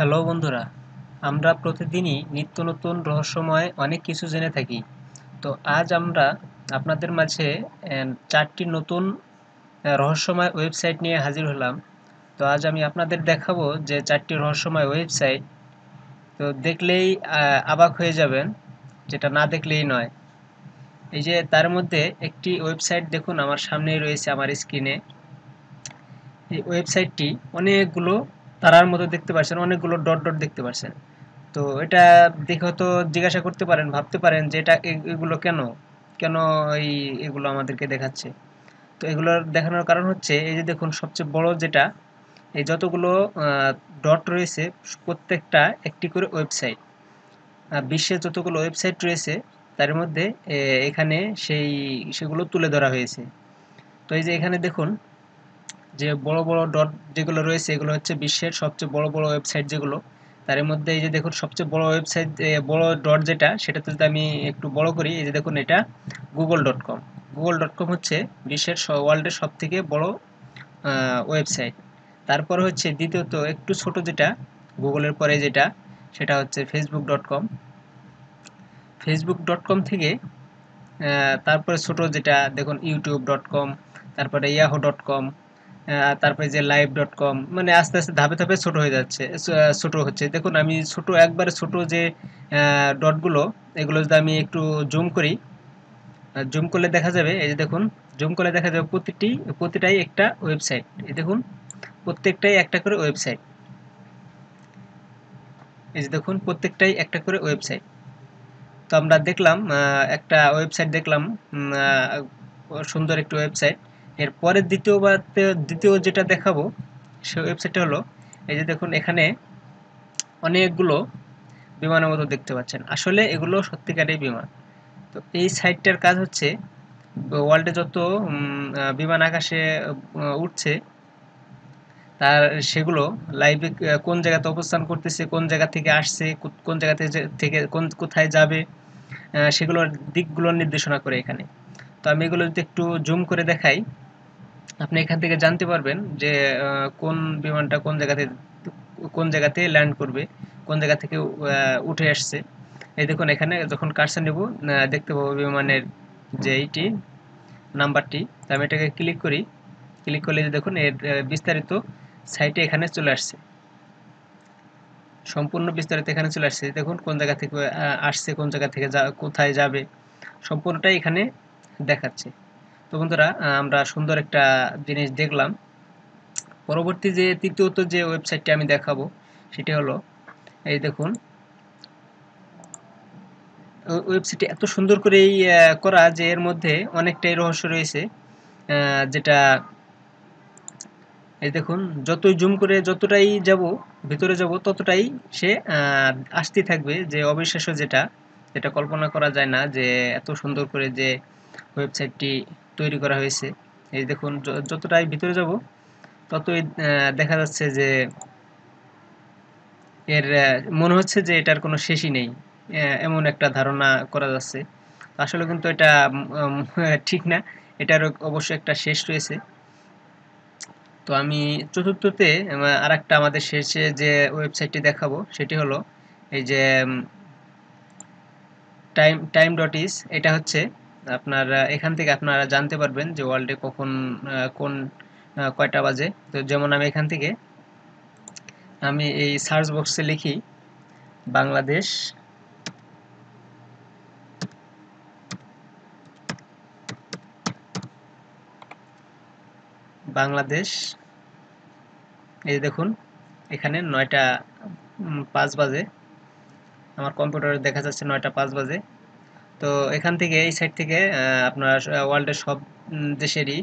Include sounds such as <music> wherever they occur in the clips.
hello বন্ধুরা আমরা প্রতিদিনই নিত্য নতুন রহস্যময় অনেক কিছু জেনে থাকি তো আজ আমরা আপনাদের মাঝে চারটি নতুন রহস্যময় ওয়েবসাইট নিয়ে হাজির হলাম তো আজ আমি আপনাদের দেখাবো যে চারটি রহস্যময় ওয়েবসাইট তো দেখলেই অবাক হয়ে যাবেন যেটা না দেখলেই নয় এই যে তার মধ্যে একটি ওয়েবসাইট দেখুন আমার সামনেই রয়েছে আমার স্ক্রিনে এই ওয়েবসাইটটি অনেকগুলো তারার মতো দেখতে পাচ্ছেন অনেকগুলো ডট ডট দেখতে পাচ্ছেন তো এটা দেখে হয়তো জিজ্ঞাসা করতে পারেন ভাবতে পারেন যে এটা এগুলো কেন কেন এই এগুলো আমাদেরকে দেখাচ্ছে তো এগুলোর দেখানোর কারণ হচ্ছে এই যে দেখুন সবচেয়ে বড় যেটা এই যতগুলো ডট রয়েছে প্রত্যেকটা একটি করে ওয়েবসাইট বিশ্বের যতগুলো ওয়েবসাইট রয়েছে তার মধ্যে এখানে সেই সেগুলো তুলে ধরা হয়েছে তো এই যে এখানে দেখুন যে বড় বড় ডট যেগুলো রয়েছে এগুলো হচ্ছে বিশ্বের সবচেয়ে বড় বড় ওয়েবসাইট যেগুলো তার মধ্যে এই যে দেখুন সবচেয়ে বড় ওয়েবসাইট বড় ডট যেটা সেটা তুলতে আমি একটু বড় করি এই যে দেখুন এটা Google dot com Google dot com হচ্ছে বিশ্বের ওয়ার্ল্ডের সব থেকে বড় ওয়েবসাইট তারপর হচ্ছে দ্বিতীয়ত একটু ছোট যেটা গুগলের পরে যেটা সেটা হচ্ছে Facebook dot com Facebook dot com থেকে তারপরে ছোট যেটা দেখুন ইউটিউব ডট কম তারপরে ইয়াহো ডট কম তারপরে যে লাইভ ডট কম মানে আস্তে আস্তে ধাপে ধাপে ছোট হয়ে যাচ্ছে ছোট হচ্ছে দেখুন আমি ছোট একবারে ছোট যে ডটগুলো এগুলো যদি আমি একটু জুম করি জুম করলে দেখা যাবে এই যে দেখুন জুম করলে দেখা যাবে প্রতিটি প্রতিটাই একটা ওয়েবসাইট এই দেখুন প্রত্যেকটাই একটা করে ওয়েবসাইট এই যে দেখুন প্রত্যেকটাই একটা করে ওয়েবসাইট তো আমরা দেখলাম একটা ওয়েবসাইট দেখলাম সুন্দর একটি ওয়েবসাইট এরপরে দ্বিতীয়বার দ্বিতীয় যেটা দেখাবো সে ওয়েবসাইটটা হলো এই যে দেখুন এখানে অনেকগুলো বিমানের মতো দেখতে পাচ্ছেন আসলে এগুলো সত্যিকারের বিমান তো এই সাইটটার কাজ হচ্ছে ওয়ার্ল্ডে যত বিমান আকাশে উঠছে তার সেগুলো লাইভে কোন জায়গাতে অবস্থান করতেছে কোন জায়গা থেকে আসছে কোন জায়গা থেকে কোন কোথায় যাবে সেগুলোর দিকগুলো নির্দেশনা করে এখানে তো আমি এগুলো যদি একটু জুম করে দেখাই আপনি এখান থেকে জানতে পারবেন যে কোন বিমানটা কোন জায়গাতে কোন জায়গাতে ল্যান্ড করবে কোন জায়গা থেকে উঠে আসছে এই দেখুন এখানে যখন কার্সার নেব দেখতে পাবো বিমানের যে এইটি নাম্বারটি তো আমি এটাকে ক্লিক করি ক্লিক করলে যে দেখুন এর বিস্তারিত সাইটে এখানে চলে আসছে সম্পূর্ণ বিস্তারিত এখানে চলে আসছে দেখুন কোন জায়গা থেকে আসছে কোন জায়গা থেকে যা কোথায় যাবে সম্পূর্ণটাই এখানে দেখাচ্ছে তো বন্ধুরা আমরা সুন্দর একটা জিনিস দেখলাম পরবর্তী যে তৃতীয়ত যে ওয়েবসাইটটি আমি দেখাবো সেটি হলো এই দেখুন ওয়েবসাইটটি এত সুন্দর করেই করা যে এর মধ্যে অনেকটাই রহস্য রয়েছে যেটা এই দেখুন যতই জুম করে যতটাই যাব ভিতরে যাব ততটাই সে আসতে থাকবে যে অবিশ্বাস্য যেটা যেটা কল্পনা করা যায় না যে এত সুন্দর করে যে ওয়েবসাইটটি তৈরি করা হয়েছে এই দেখুন যতটাই ভিতরে যাব ততই দেখা যাচ্ছে যে এর মনে হচ্ছে যে এটার কোনো শেষই নেই এমন একটা ধারণা করা যাচ্ছে আসলে কিন্তু এটা <laughs> ঠিক না এটার অবশ্যই একটা শেষ রয়েছে তো আমি চতুর্থতে আর একটা আমাদের শেষে যে ওয়েবসাইটটি দেখাবো সেটি হলো এই যে টাইম টাইম ডট ইস এটা হচ্ছে আপনার এখান থেকে আপনারা জানতে পারবেন যে ওয়ার্ল্ডে কখন কোন কয়টা বাজে তো যেমন আমি এখান থেকে আমি এই সার্চ বক্সে লিখি বাংলাদেশ বাংলাদেশ এই দেখুন এখানে নয়টা পাঁচ বাজে আমার কম্পিউটারে দেখা যাচ্ছে নয়টা পাঁচ বাজে তো এখান থেকে এই সাইট থেকে আপনার ওয়ার্ল্ডের সব দেশেরই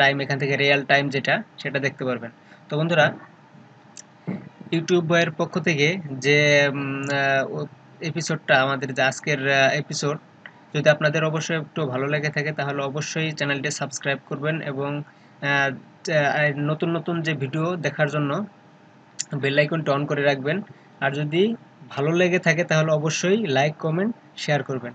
টাইম এখান থেকে রিয়েল টাইম যেটা সেটা দেখতে পারবেন তো বন্ধুরা ইউটিউব পক্ষ থেকে যে এপিসোডটা আমাদের যে আজকের এপিসোড যদি আপনাদের অবশ্যই একটু ভালো লেগে থাকে তাহলে অবশ্যই চ্যানেলটি সাবস্ক্রাইব করবেন এবং নতুন নতুন যে ভিডিও দেখার জন্য বেলাইকনটা অন করে রাখবেন আর যদি ভালো লেগে থাকে তাহলে অবশ্যই লাইক কমেন্ট শেয়ার করবেন